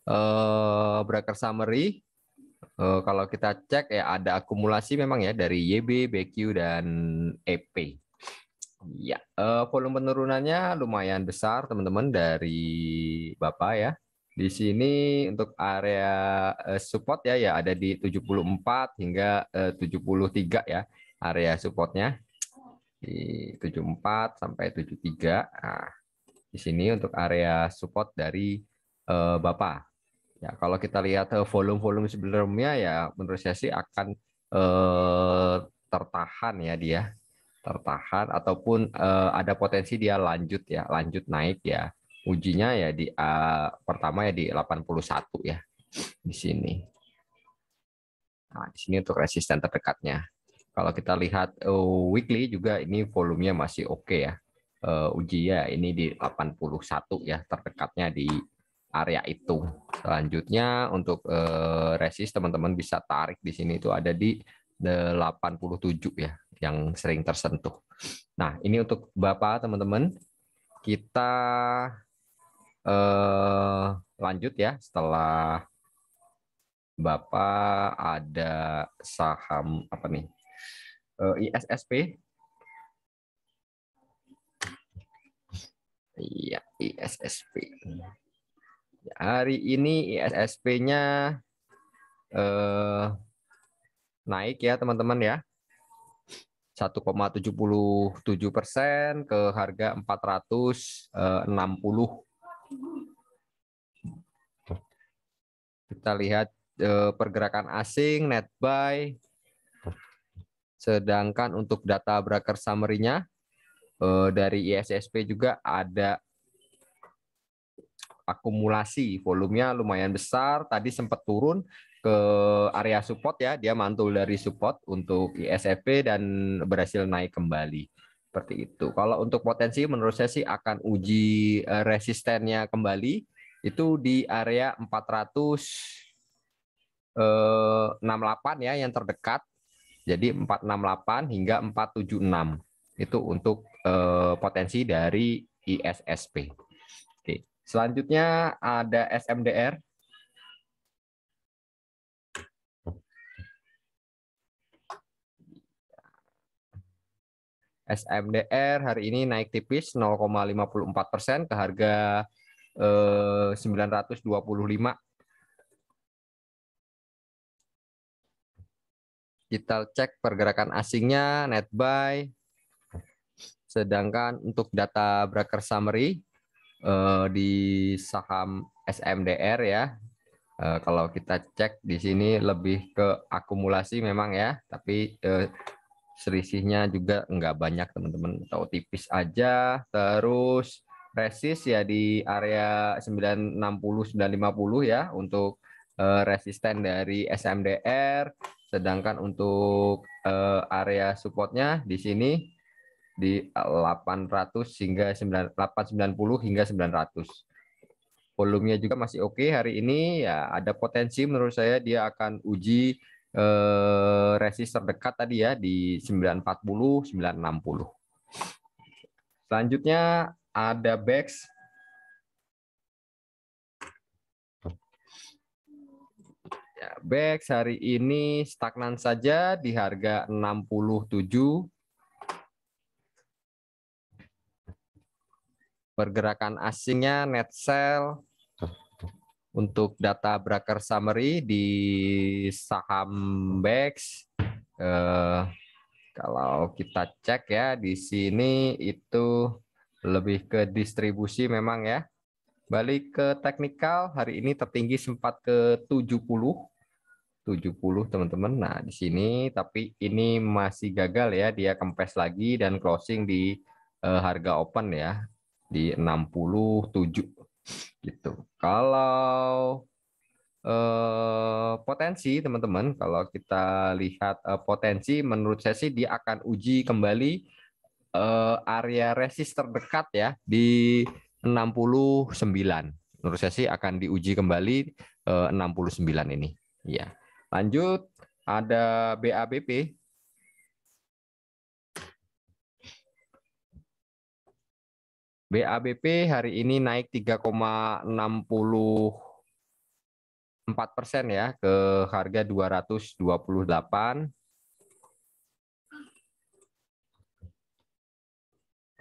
eh, breaker summary eh, kalau kita cek ya ada akumulasi memang ya dari YB, BQ dan EP. Ya, eh, volume penurunannya lumayan besar teman-teman dari Bapak ya. Di sini untuk area eh, support ya ya ada di 74 hingga 73 eh, ya area supportnya di 74 sampai 73. Nah, di sini untuk area support dari uh, Bapak. Ya, kalau kita lihat eh, volume-volume sebelumnya ya menurut saya sih akan uh, tertahan ya dia. Tertahan ataupun uh, ada potensi dia lanjut ya, lanjut naik ya. Ujinya ya di uh, pertama ya di 81 ya di sini. Nah, di sini untuk resisten terdekatnya. Kalau kita lihat uh, weekly juga ini volumenya masih oke okay ya. Uh, uji ya ini di 81 ya terdekatnya di area itu. Selanjutnya untuk uh, resist teman-teman bisa tarik di sini itu ada di 87 ya yang sering tersentuh. Nah, ini untuk Bapak teman-teman. Kita eh, lanjut ya setelah Bapak ada saham apa nih? Eh, ISSP. Iya, ISSP. Ya, hari ini ISSP-nya eh, naik ya teman-teman ya. 1,77 persen ke harga 460. Eh, Kita lihat eh, pergerakan asing net buy Sedangkan untuk data broker summary-nya eh, dari ISSP juga ada akumulasi volumenya lumayan besar. Tadi sempat turun ke area support ya, dia mantul dari support untuk ISFP dan berhasil naik kembali. Seperti itu. Kalau untuk potensi menurut saya sih akan uji eh, resistennya kembali itu di area 400 68 eh, ya yang terdekat jadi 468 hingga 476 itu untuk eh, potensi dari ISSP. Oke. Selanjutnya ada SMDR. SMDR hari ini naik tipis 0,54 persen ke harga eh, 925 Kita cek pergerakan asingnya, net buy. Sedangkan untuk data broker summary eh, di saham SMDR ya, eh, kalau kita cek di sini lebih ke akumulasi memang ya, tapi eh, selisihnya juga nggak banyak teman-teman, atau tipis aja. Terus resist ya di area 960 950 ya untuk eh, resisten dari SMDR Sedangkan untuk uh, area supportnya di sini di 800 hingga 9, 890 hingga 900. Volumenya juga masih oke okay hari ini ya ada potensi menurut saya dia akan uji eh, resist terdekat tadi ya di 940 960. Selanjutnya ada BEX Ya, BEX hari ini stagnan saja di harga 67. Pergerakan asingnya net sell untuk data broker summary di saham BEX eh, kalau kita cek ya di sini itu lebih ke distribusi memang ya Balik ke teknikal, hari ini tertinggi sempat ke 70. 70 teman-teman. Nah, di sini tapi ini masih gagal ya, dia kempes lagi dan closing di uh, harga open ya di 67 gitu. Kalau eh, potensi teman-teman, kalau kita lihat uh, potensi menurut saya sih dia akan uji kembali uh, area resist terdekat ya di 69. Menurut saya sih akan diuji kembali 69 eh, ini. Ya. Lanjut ada BABP. BABP hari ini naik 3,64 persen ya ke harga 228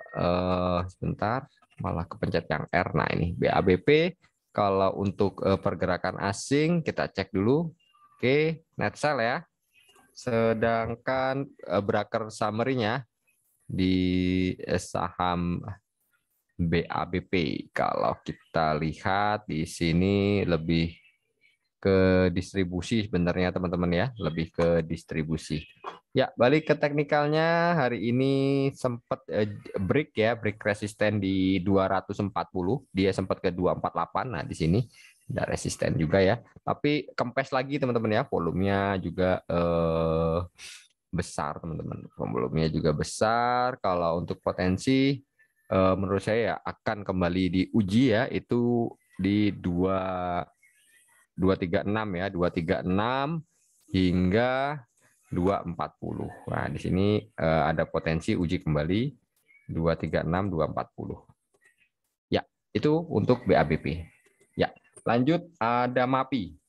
Uh, eh, sebentar malah kepencet yang R. Nah, ini BABP. Kalau untuk eh, pergerakan asing, kita cek dulu. Oke, net sell ya. Sedangkan eh, broker summary-nya di eh, saham BABP. Kalau kita lihat di sini lebih ke distribusi sebenarnya teman-teman ya, lebih ke distribusi. Ya, balik ke teknikalnya hari ini sempat eh, break ya, break resisten di 240, dia sempat ke 248. Nah, di sini tidak resisten juga ya. Tapi kempes lagi teman-teman ya, volumenya juga eh, besar teman-teman. Volumenya juga besar. Kalau untuk potensi eh, menurut saya ya akan kembali diuji ya itu di dua 236 ya, 236 hingga 240. Nah, di sini eh, ada potensi uji kembali 236 240. Ya, itu untuk BABP. Ya, lanjut ada MAPI.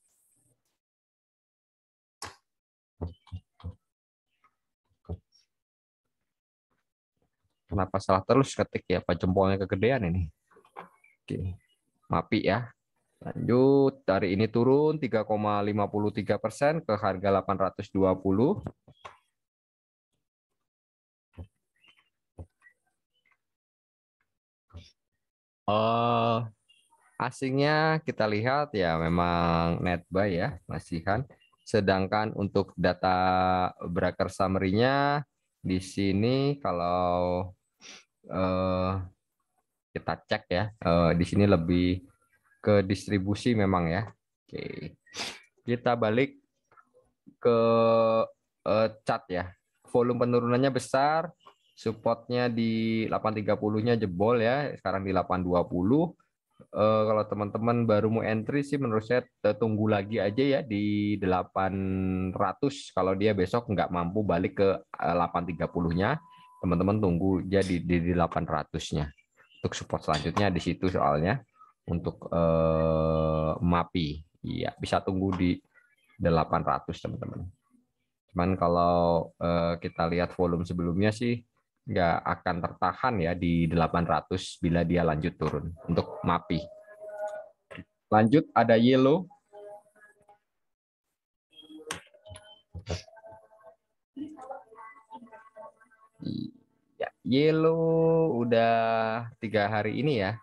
Kenapa salah terus ketik ya? Pak jempolnya kegedean ini. Oke. MAPI ya. Lanjut, hari ini turun 3,53 persen ke harga 820. Uh, eh, asingnya kita lihat ya memang net buy ya kan. Sedangkan untuk data broker summary-nya di sini kalau uh, kita cek ya uh, di sini lebih ke distribusi memang ya. Oke. Kita balik ke uh, eh, cat ya. Volume penurunannya besar, supportnya di 830-nya jebol ya, sekarang di 820. Eh, kalau teman-teman baru mau entry sih menurut saya tunggu lagi aja ya di 800 kalau dia besok nggak mampu balik ke 830-nya eh, teman-teman tunggu jadi di 800-nya untuk support selanjutnya di situ soalnya untuk uh, MAPI. Iya, bisa tunggu di 800 teman-teman. Cuman kalau uh, kita lihat volume sebelumnya sih nggak akan tertahan ya di 800 bila dia lanjut turun untuk MAPI. Lanjut ada yellow. Ya, yellow udah tiga hari ini ya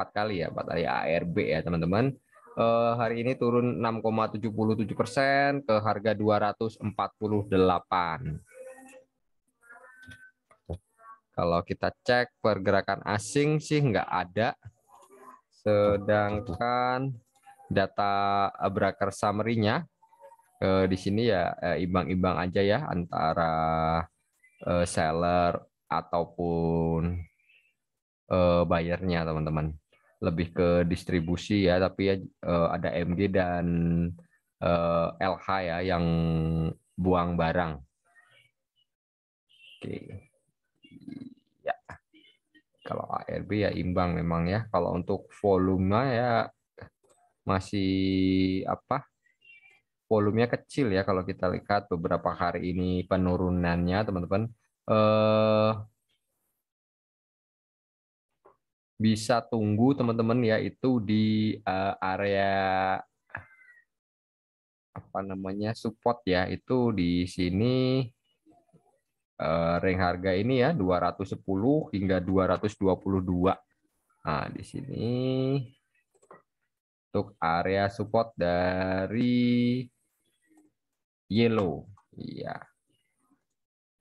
empat kali ya, pak, tadi ARB ya teman-teman. Uh, hari ini turun 6,77 persen ke harga 248. Kalau kita cek pergerakan asing sih nggak ada. Sedangkan data broker summary-nya uh, di sini ya eh, imbang-imbang uh, aja ya antara uh, seller ataupun buyer bayarnya teman-teman lebih ke distribusi ya, tapi ya eh, ada MG dan LH eh, ya yang buang barang. Oke. Ya. Kalau ARB ya imbang memang ya. Kalau untuk volume ya masih apa? Volumenya kecil ya kalau kita lihat beberapa hari ini penurunannya, teman-teman. Eh bisa tunggu teman-teman ya itu di uh, area apa namanya support ya itu di sini uh, ring harga ini ya 210 hingga 222. Nah, di sini untuk area support dari yellow. Iya.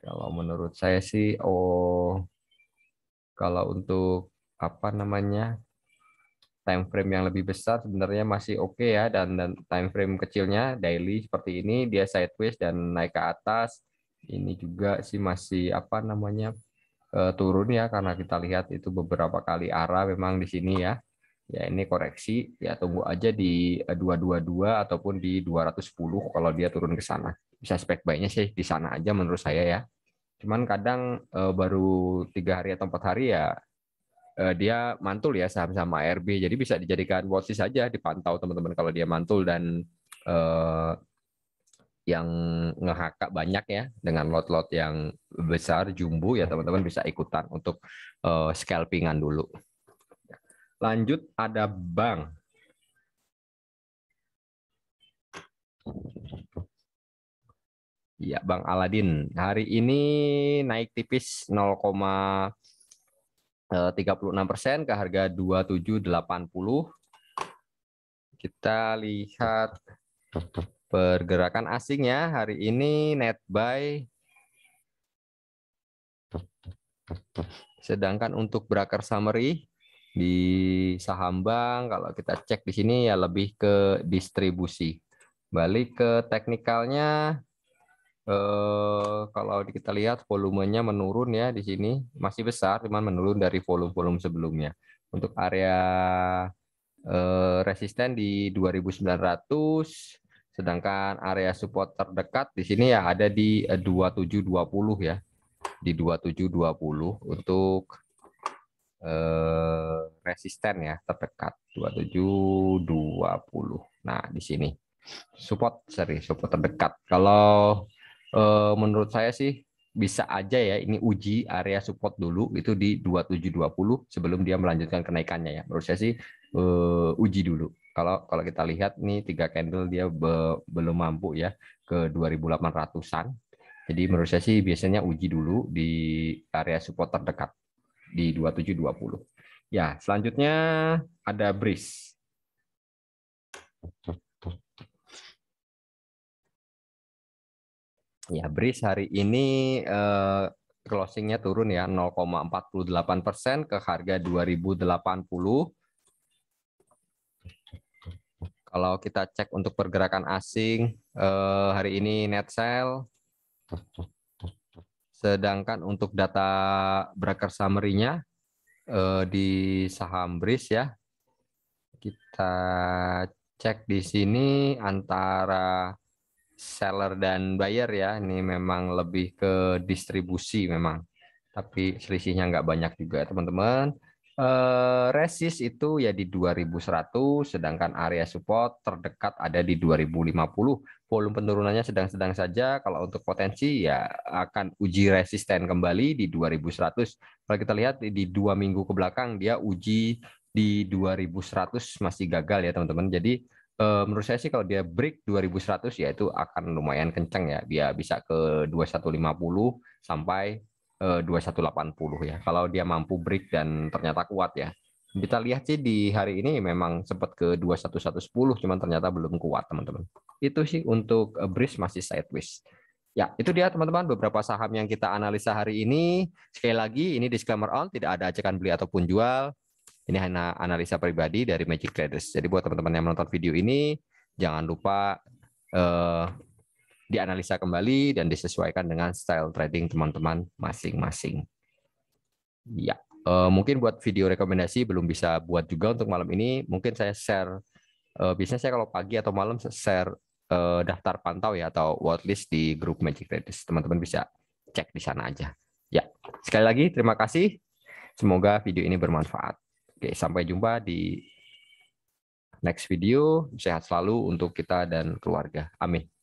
Kalau menurut saya sih oh kalau untuk apa namanya time frame yang lebih besar sebenarnya masih oke okay ya dan, dan time frame kecilnya daily seperti ini dia sideways dan naik ke atas ini juga sih masih apa namanya uh, turun ya karena kita lihat itu beberapa kali arah memang di sini ya ya ini koreksi ya tunggu aja di 222 eh, ataupun di 210 kalau dia turun ke sana bisa spek baiknya sih di sana aja menurut saya ya cuman kadang uh, baru tiga hari atau empat hari ya Eh, dia mantul ya saham-saham ARB. Jadi bisa dijadikan watchlist saja dipantau teman-teman kalau dia mantul dan uh, yang ngehaka banyak ya dengan lot-lot yang besar jumbo ya teman-teman bisa ikutan untuk uh, scalpingan dulu. Lanjut ada bank. Ya, Bang Aladin. Hari ini naik tipis 36% eh, ke harga 2780. Kita lihat pergerakan asingnya hari ini net buy sedangkan untuk broker summary di saham bank kalau kita cek di sini ya lebih ke distribusi. Balik ke teknikalnya Eh, kalau kita lihat volumenya menurun ya di sini masih besar cuman menurun dari volume-volume sebelumnya. Untuk area eh, resisten di 2900 sedangkan area support terdekat di sini ya ada di 2720 eh, ya. Di 2720 untuk resisten ya terdekat 2720. Nah, di sini support seri, support terdekat. Kalau Eh, menurut saya sih bisa aja ya ini uji area support dulu itu di 2720 sebelum dia melanjutkan kenaikannya ya. Menurut saya sih eh, uji dulu. Kalau kalau kita lihat nih tiga candle dia be, belum mampu ya ke 2800-an. Jadi menurut saya sih biasanya uji dulu di area support terdekat di 2720. Ya, selanjutnya ada breeze. Ya, BRIS hari ini eh, closingnya turun ya 0,48 persen ke harga 2080. Kalau kita cek untuk pergerakan asing eh, hari ini net sell. Sedangkan untuk data broker summary-nya eh, di saham BRIS ya. Kita cek di sini antara seller dan buyer ya. Ini memang lebih ke distribusi memang. Tapi selisihnya nggak banyak juga teman-teman. Uh, eh, resist itu ya di 2100 sedangkan area support terdekat ada di 2050 volume penurunannya sedang-sedang saja kalau untuk potensi ya akan uji resisten kembali di 2100 kalau kita lihat di dua minggu ke belakang dia uji di 2100 masih gagal ya teman-teman jadi Eh, menurut saya sih kalau dia break 2100 ya itu akan lumayan kenceng ya. Dia bisa ke 2150 sampai 2180 eh, ya. Kalau dia mampu break dan ternyata kuat ya. Kita lihat sih di hari ini memang sempat ke 21110 cuman ternyata belum kuat teman-teman. Itu sih untuk eh, bridge masih sideways. Ya, itu dia teman-teman beberapa saham yang kita analisa hari ini. Sekali lagi ini disclaimer on tidak ada ajakan beli ataupun jual. Ini hanya analisa pribadi dari Magic Traders. Jadi buat teman-teman yang menonton video ini, jangan lupa eh, dianalisa kembali dan disesuaikan dengan style trading teman-teman masing-masing. Ya, eh, mungkin buat video rekomendasi belum bisa buat juga untuk malam ini. Mungkin saya share, eh, biasanya saya kalau pagi atau malam share eh, daftar pantau ya atau watchlist di grup Magic Traders. Teman-teman bisa cek di sana aja. Ya, sekali lagi terima kasih. Semoga video ini bermanfaat. Oke, sampai jumpa di next video. Sehat selalu untuk kita dan keluarga. Amin.